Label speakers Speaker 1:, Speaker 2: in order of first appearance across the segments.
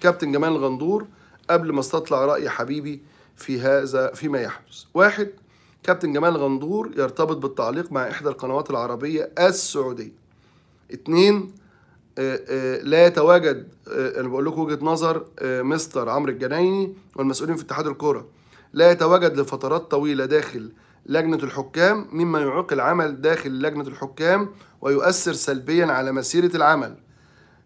Speaker 1: كابتن جمال الغندور قبل ما استطلع رأي حبيبي في هذا فيما يحدث واحد كابتن جمال الغندور يرتبط بالتعليق مع إحدى القنوات العربية السعودية اتنين آه، آه، لا يتواجد آه، أنا بقول لكم وجهة نظر مستر عمرو الجنايني والمسؤولين في اتحاد الكرة لا يتواجد لفترات طويلة داخل لجنة الحكام مما يعيق العمل داخل لجنة الحكام ويؤثر سلبيا على مسيرة العمل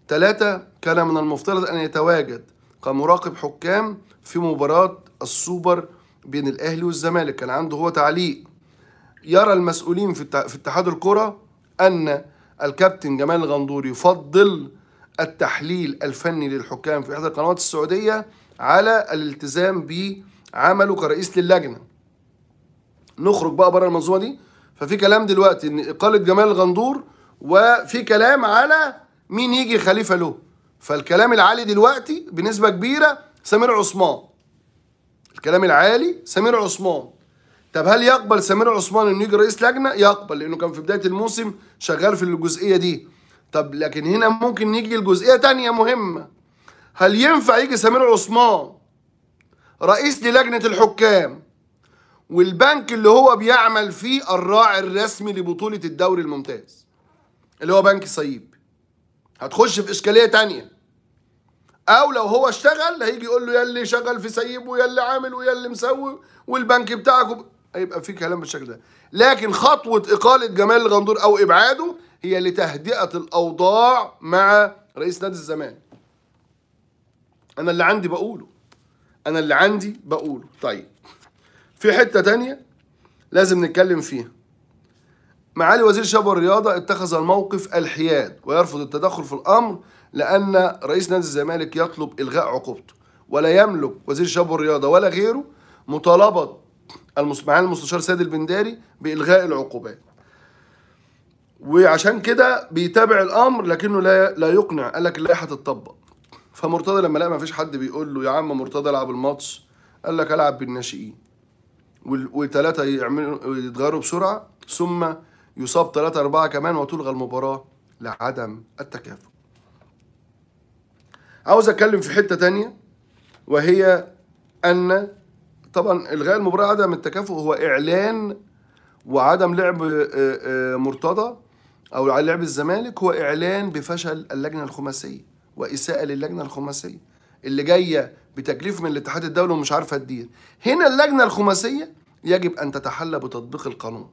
Speaker 1: ثلاثة كان من المفترض أن يتواجد كمراقب حكام في مباراة السوبر بين الأهلي والزمالك كان عنده هو تعليق يرى المسؤولين في في اتحاد الكرة أن الكابتن جمال الغندور يفضل التحليل الفني للحكام في إحدى القنوات السعودية على الالتزام بعمله كرئيس للجنة نخرج بقى بره المنظومة دي ففي كلام دلوقتي إن إقالة جمال الغندور وفي كلام على مين يجي خليفه له فالكلام العالي دلوقتي بنسبه كبيره سمير عثمان الكلام العالي سمير عثمان طب هل يقبل سمير عثمان انه يجي رئيس لجنه يقبل لانه كان في بدايه الموسم شغال في الجزئيه دي طب لكن هنا ممكن نيجي لجزئيه ثانيه مهمه هل ينفع يجي سمير عثمان رئيس للجنه الحكام والبنك اللي هو بيعمل فيه الراعي الرسمي لبطوله الدوري الممتاز اللي هو بنك صيبي. هتخش في اشكاليه تانية او لو هو اشتغل هيجي يقول له يا اللي شغل في سيب ويا اللي عامل ويا اللي مسوي والبنك بتاعك هيبقى في كلام بالشكل ده لكن خطوه اقاله جمال الغندور او ابعاده هي لتهدئه الاوضاع مع رئيس نادي الزمان انا اللي عندي بقوله انا اللي عندي بقوله طيب في حته تانية لازم نتكلم فيها معالي وزير الشباب والرياضة اتخذ الموقف الحياد ويرفض التدخل في الأمر لأن رئيس نادي الزمالك يطلب إلغاء عقوبته ولا يملك وزير الشباب والرياضة ولا غيره مطالبة معالي المستشار سيد البنداري بإلغاء العقوبات وعشان كده بيتابع الامر لكنه لا لا يقنع قال لك اللائحه تتطبق فمرتضى لما لقى ما فيش حد بيقول له يا عم مرتضى العب الماتش قال لك العب بالناشئين وثلاثه يعملوا يتغيروا بسرعه ثم يصاب 3 4 كمان وتلغى المباراة لعدم التكافؤ عاوز أتكلم في حتة تانية وهي أن طبعا إلغاء المباراة عدم التكافؤ هو إعلان وعدم لعب آه، آه، مرتضى أو لعب الزمالك هو إعلان بفشل اللجنة الخماسية وإساءة للجنة الخماسية اللي جاية بتكليف من الاتحاد الدولي ومش عارفة تدير هنا اللجنة الخماسية يجب أن تتحلى بتطبيق القانون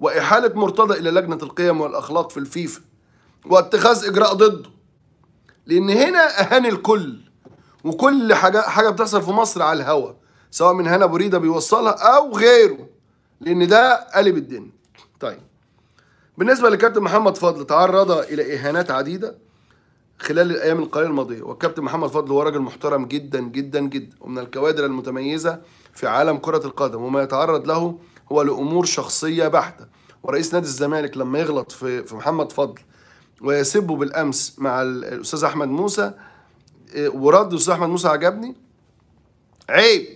Speaker 1: وإحالة مرتضى إلى لجنة القيم والأخلاق في الفيفا واتخاذ إجراء ضده لأن هنا أهاني الكل وكل حاجة حاجة بتحصل في مصر على الهوا سواء من هنا بريدة بيوصلها أو غيره لأن ده قلب الدنيا طيب بالنسبة لكابتن محمد فضل تعرض إلى إهانات عديدة خلال الأيام القليلة الماضية والكابتن محمد فضل هو راجل محترم جدا جدا جدا ومن الكوادر المتميزة في عالم كرة القدم وما يتعرض له هو لامور شخصيه بحته ورئيس نادي الزمالك لما يغلط في في محمد فضل ويسبه بالامس مع الاستاذ احمد موسى آه، ورد الاستاذ احمد موسى عجبني عيب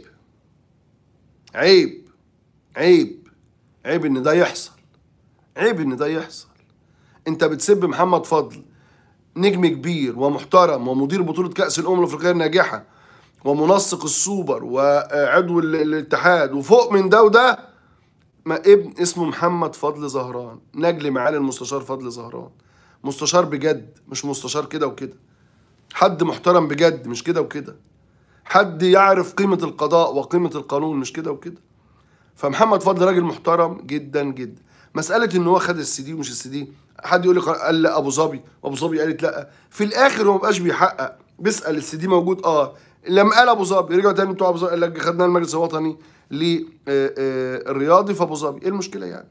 Speaker 1: عيب عيب عيب ان ده يحصل عيب ان ده يحصل انت بتسب محمد فضل نجم كبير ومحترم ومدير بطوله كاس الامم الافريقيه الناجحه ومنسق السوبر وعضو الاتحاد وفوق من ده وده ما ابن اسمه محمد فضل زهران نجل معالي المستشار فضل زهران مستشار بجد مش مستشار كده وكده حد محترم بجد مش كده وكده حد يعرف قيمة القضاء وقيمة القانون مش كده وكده فمحمد فضل راجل محترم جدا جدا مسألة ان هو خد السي دي ومش السي دي حد يقول لي قال لا ابو ظبي ابو ظبي قالت لا في الاخر هو مبقاش بيحقق بيسأل السي دي موجود اه لما قال ابو ظبي رجعوا تاني بتوع ابو ظبي قال لك خدناها المجلس الوطني للرياضي آه، آه، في ابو ظبي ايه المشكله يعني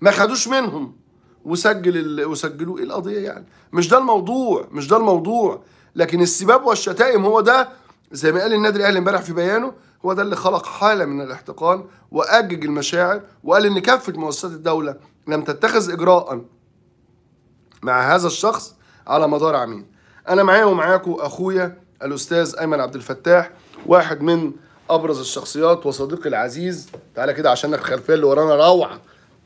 Speaker 1: ما خدوش منهم وسجل ال... وسجلوا ايه القضيه يعني مش ده الموضوع مش ده الموضوع لكن السباب والشتائم هو ده زي ما قال النادي الاهلي امبارح في بيانه هو ده اللي خلق حاله من الاحتقان واجج المشاعر وقال ان كافه مؤسسات الدوله لم تتخذ اجراء مع هذا الشخص على مدار عامين انا معايا ومعاكم اخويا الأستاذ أيمن عبد الفتاح واحد من أبرز الشخصيات وصديقي العزيز تعالى كده عشان الخلفية اللي ورانا روعة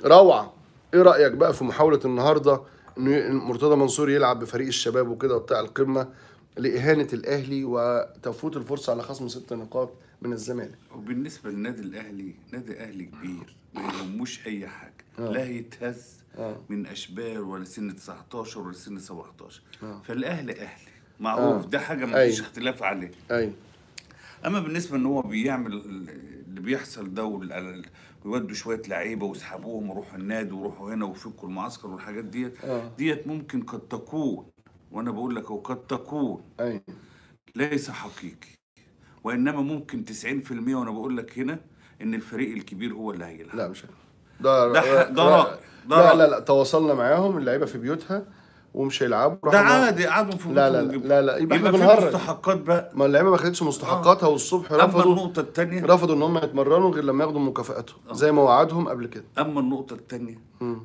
Speaker 1: روعة إيه رأيك بقى في محاولة النهاردة إن مرتضى منصور يلعب بفريق الشباب وكده وبتاع القمة لإهانة الأهلي وتفوت الفرصة على خصم ست نقاط من الزمالك وبالنسبة
Speaker 2: للنادي الأهلي نادي أهلي كبير ما يهموش أي حاجة آه. لا يتهز آه. من أشبال ولا سن 19 ولا سن 17 آه. فالأهلي أهلي معروف آه. ده حاجه ما فيش أيوه. اختلاف عليه ايوه اما بالنسبه ان هو بيعمل اللي بيحصل ده ويودوا شويه لعيبه ويسحبوهم وروحوا النادي وروحوا هنا وفكوا المعسكر والحاجات ديت آه. ديت ممكن قد تكون وانا بقول لك قد تكون ايوه ليس حقيقي وانما ممكن 90% وانا بقول لك هنا ان الفريق الكبير هو اللي هيلعب لا مش ده ده, ده, ده, ده, ده, ده, ده, ده, ده لا لا
Speaker 1: تواصلنا معاهم اللعيبه في بيوتها ومش هيلعبوا ده عادي قعدوا في لا لا, لا لا يبقى, احنا بنهرج مستحقات بقى ما اللعيبه ما خدتش مستحقاتها آه. والصبح رفضوا اما النقطه الثانيه رفضوا ان هم
Speaker 2: يتمرنوا غير لما ياخدوا مكافاتهم آه. زي ما وعدهم قبل كده اما النقطه الثانيه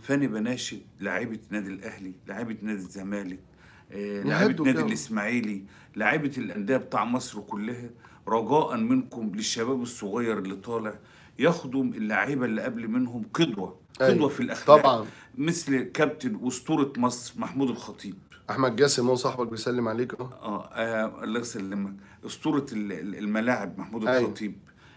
Speaker 2: فاني بناشد لعيبه نادي الاهلي لعيبه نادي الزمالك آه، لعيبه نادي الاسماعيلي لعيبه الانديه بتاع مصر كلها رجاء منكم للشباب الصغير اللي طالع يخدم اللعيبه اللي قبل منهم قدوه أيوة. قدوه في الاخلاق طبعا مثل كابتن اسطوره مصر محمود الخطيب احمد جاسم هو صاحبك بيسلم عليك اه, آه الله يسلمك اسطوره الملاعب محمود أيوة. الخطيب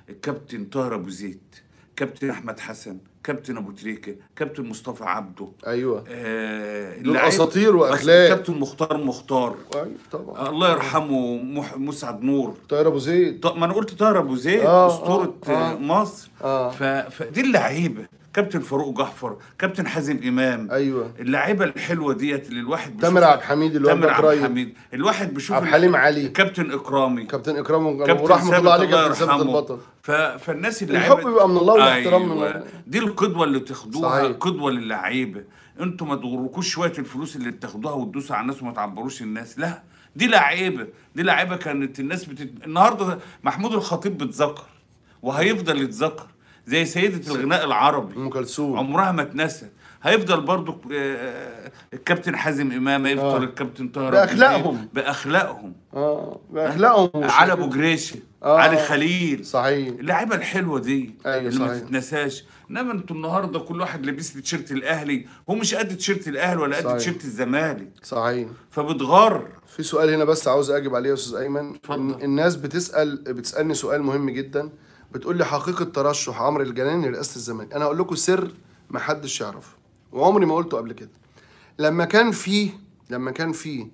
Speaker 2: الكابتن طاهر ابو زيد كابتن احمد حسن كابتن ابو تريكه كابتن مصطفى عبده ايوه آه دول اساطير واخلاق كابتن مختار مختار ايوه طبعا الله يرحمه مح... مسعد نور طاهر ابو زيد ط... ما انا قلت طاهر ابو زيد اسطوره آه اسطوره آه آه مصر آه ف... فدي اللعيبه كابتن فاروق جعفر كابتن حازم امام ايوه اللعيبه الحلوه ديت اللي الواحد بيشوف تامر عبد الحميد اللي هو تامر عبد الحميد الواحد بيشوف عبد الحليم علي كابتن اكرامي كابتن اكرامي كابتن ورحمه الله عليه كابتن سيد البطل ف... فالناس اللي الحب بيبقى من الله والاحترام أيوة. من دي القدوه اللي تاخدوها قدوه للعيبه انتوا ما تغركوش شويه الفلوس اللي بتاخدوها وتدوسوا على الناس وما تعبروش الناس لا دي لعيبه دي لعيبه كانت الناس بتت... النهارده محمود الخطيب بيتذكر وهيفضل يتذكر زي سيدة الغناء العربي ام كلثوم عمرها ما اتنست هيفضل برضو آه، الكابتن حازم امام هيفضل آه. الكابتن طاهر باخلاقهم باخلاقهم اه باخلاقهم علي ابو جريشه آه. علي خليل صحيح اللعيبه الحلوه دي أيوة اللي صحيح. ما تتنساش انما انتوا النهارده كل واحد لابس تيشيرت الاهلي هو مش قد تيشيرت الاهلي ولا قد تيشيرت الزمالك صحيح فبتغر في سؤال هنا بس عاوز
Speaker 1: اجب عليه يا استاذ ايمن اتفضل الناس بتسال بتسالني سؤال مهم جدا بتقول لي حقيقه ترشح عمرو الجناني لرئاسه الزمالك انا هقول لكم سر ما حدش يعرفه وعمري ما قلته قبل كده لما كان في لما كان في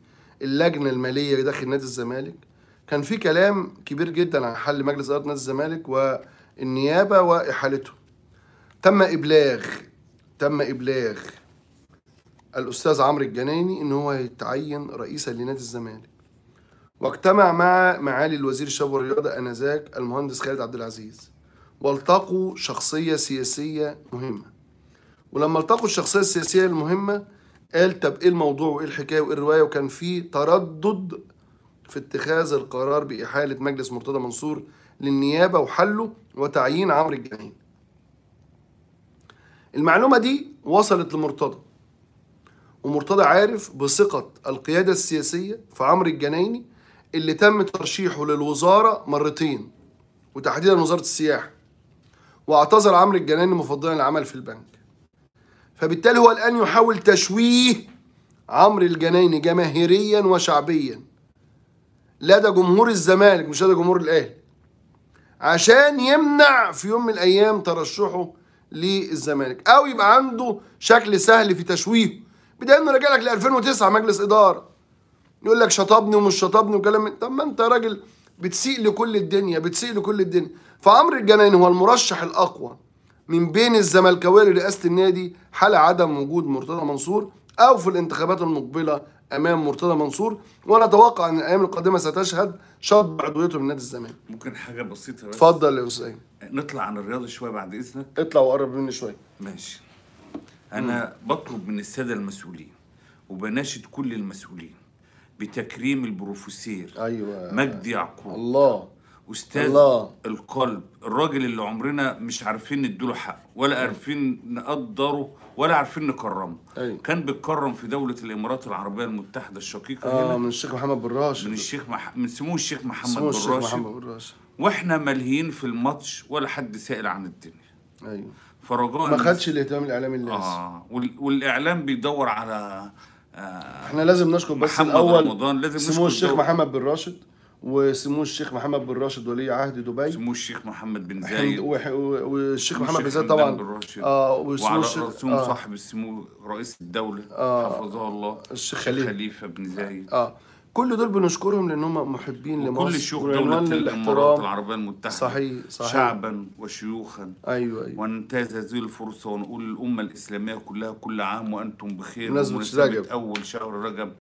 Speaker 1: اللجنه الماليه داخل نادي الزمالك كان في كلام كبير جدا عن حل مجلس اداره نادي الزمالك والنيابه واحالته تم ابلاغ تم ابلاغ الاستاذ عمرو الجناني ان هو هيتعين رئيسا لنادي الزمالك واجتمع مع معالي الوزير الشباب والرياضة آنذاك المهندس خالد عبد العزيز والتقوا شخصية سياسية مهمة ولما التقوا الشخصية السياسية المهمة قال طب ايه الموضوع وايه الحكاية وايه الرواية وكان في تردد في اتخاذ القرار بإحالة مجلس مرتضى منصور للنيابة وحله وتعيين عمرو الجنين المعلومة دي وصلت لمرتضى ومرتضى عارف بثقة القيادة السياسية في عمرو الجنايني اللي تم ترشيحه للوزارة مرتين وتحديدا وزارة السياحة واعتذر عمرو الجناني مفضلا العمل في البنك فبالتالي هو الآن يحاول تشويه عمرو الجنايني جماهيريا وشعبيا لدى جمهور الزمالك مش لدى جمهور الأهلي عشان يمنع في يوم من الأيام ترشحه للزمالك أو يبقى عنده شكل سهل في تشويهه بدأ إنه رجع لك ل 2009 مجلس إدارة يقول لك شطبني ومش شطبني وكلام طب ما انت راجل بتسيء لكل الدنيا بتسيء لكل الدنيا فعمرو الجناني هو المرشح الاقوى من بين الزملكاويه لرئاسه النادي حال عدم وجود مرتضى منصور او في الانتخابات المقبله امام مرتضى منصور وانا اتوقع ان الايام القادمه ستشهد شطب عضويته من نادي الزمالك
Speaker 2: ممكن حاجه بسيطه بس اتفضل يا
Speaker 1: حسين نطلع
Speaker 2: عن الرياضه شويه بعد اذنك اطلع وقرب مني شويه ماشي انا مم. بطلب من الساده المسؤولين وبناشد كل المسؤولين بتكريم البروفيسير ايوه مجدي يعقوب الله استاذ الله. القلب الراجل اللي عمرنا مش عارفين نديله حق ولا أيوة. عارفين نقدره ولا عارفين نكرمه أيوة. كان بيتكرم في دوله الامارات العربيه المتحده الشقيقه اه هنا من الشيخ محمد بن راشد من الشيخ مح... من سمو الشيخ محمد سمو الشيخ بن راشد محمد بن راشد واحنا ملهيين في الماتش ولا حد سائل عن الدنيا ايوه فرجاء ما خدش
Speaker 1: الاهتمام الاعلامي الناس اه
Speaker 2: وال... والاعلام بيدور على احنا
Speaker 1: لازم نشكر بس الاول رمضان لازم سمو الشيخ دول. محمد بن راشد وسمو الشيخ محمد بن راشد ولي عهد دبي سمو الشيخ محمد بن زايد والشيخ محمد بن زايد طبعا اه وسمو الشيخ آه صاحب
Speaker 2: السمو رئيس الدوله آه حفظه الله الشيخ خليفه, خليفة بن زايد اه
Speaker 1: كل دول بنشكرهم
Speaker 2: لانهم محبين لمصر كل الشيوخ دولة الامارات العربيه المتحده صحيح صحيح شعبا وشيوخا ايوه ايوه وننتهز هذه الفرصه ونقول للامه الاسلاميه كلها كل عام وانتم بخير ونسبه اول شهر رجب